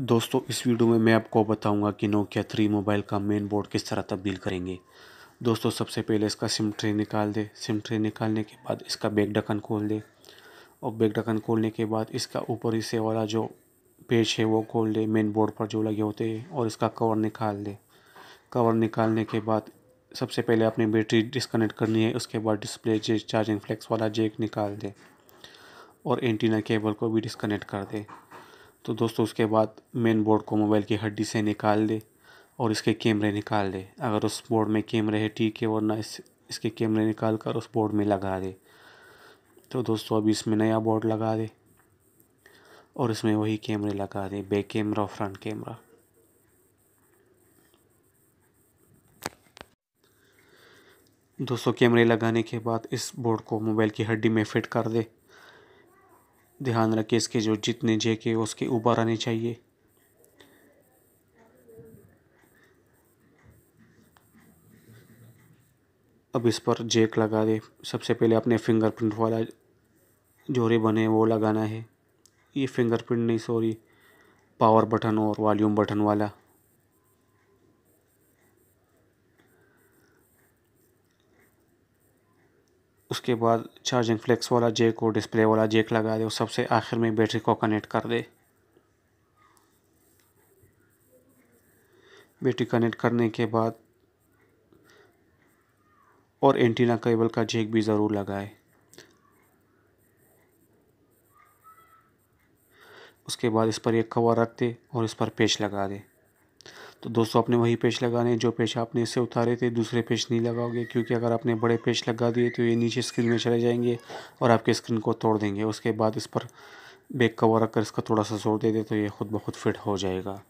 दोस्तों इस वीडियो में मैं आपको बताऊंगा कि नोकिया थ्री मोबाइल का मेन बोर्ड किस तरह तब्दील करेंगे दोस्तों सबसे पहले इसका सिम ट्रे निकाल दें सिम ट्रे निकालने के बाद इसका बैक ढक्कन खोल दें और बैक ढक्कन खोलने के बाद इसका ऊपर हिस्से वाला जो पेज है वो खोल दें मेन बोर्ड पर जो लगे होते हैं और इसका कवर निकाल दें कवर निकालने के बाद सबसे पहले आपने बैटरी डिस्कनेक्ट करनी है उसके बाद डिस्प्ले चार्जिंग फ्लैक्स वाला जेक निकाल दें और एंटीना केबल को भी डिस्कनेक्ट कर दें तो दोस्तों उसके बाद मेन बोर्ड को मोबाइल की हड्डी से निकाल दे और इसके कैमरे निकाल दे अगर उस बोर्ड में कैमरे है ठीक है वरना इस इसके कैमरे निकाल कर उस बोर्ड में लगा दे तो दोस्तों अभी इसमें नया बोर्ड लगा दे और इसमें वही कैमरे लगा दे बैक कैमरा और फ्रंट कैमरा दोस्तों कैमरे लगाने के बाद इस बोर्ड को मोबाइल की हड्डी में फिट कर दे ध्यान रखें इसके जो जितने जेके उसके ऊपर आने चाहिए अब इस पर जेक लगा दे सबसे पहले अपने फिंगरप्रिंट वाला जो बने वो लगाना है ये फिंगरप्रिंट नहीं सॉरी पावर बटन और वॉल्यूम बटन वाला उसके बाद चार्जिंग फ्लेक्स वाला जेक और डिस्प्ले वाला जेक लगा दे और सबसे आखिर में बैटरी को कनेक्ट कर दे बैटरी कनेक्ट करने के बाद और एंटीना केबल का जेक भी ज़रूर लगाए उसके बाद इस पर एक कवर रख दे और इस पर पेच लगा दे तो दोस्तों अपने वही पेच लगाने जो पेच आपने इससे उतारे थे दूसरे पेच नहीं लगाओगे क्योंकि अगर आपने बड़े पेच लगा दिए तो ये नीचे स्क्रीन में चले जाएंगे और आपके स्क्रीन को तोड़ देंगे उसके बाद इस पर बैक कवर रखकर इसका थोड़ा सा जोर दे दे तो ये खुद ब खुद फिट हो जाएगा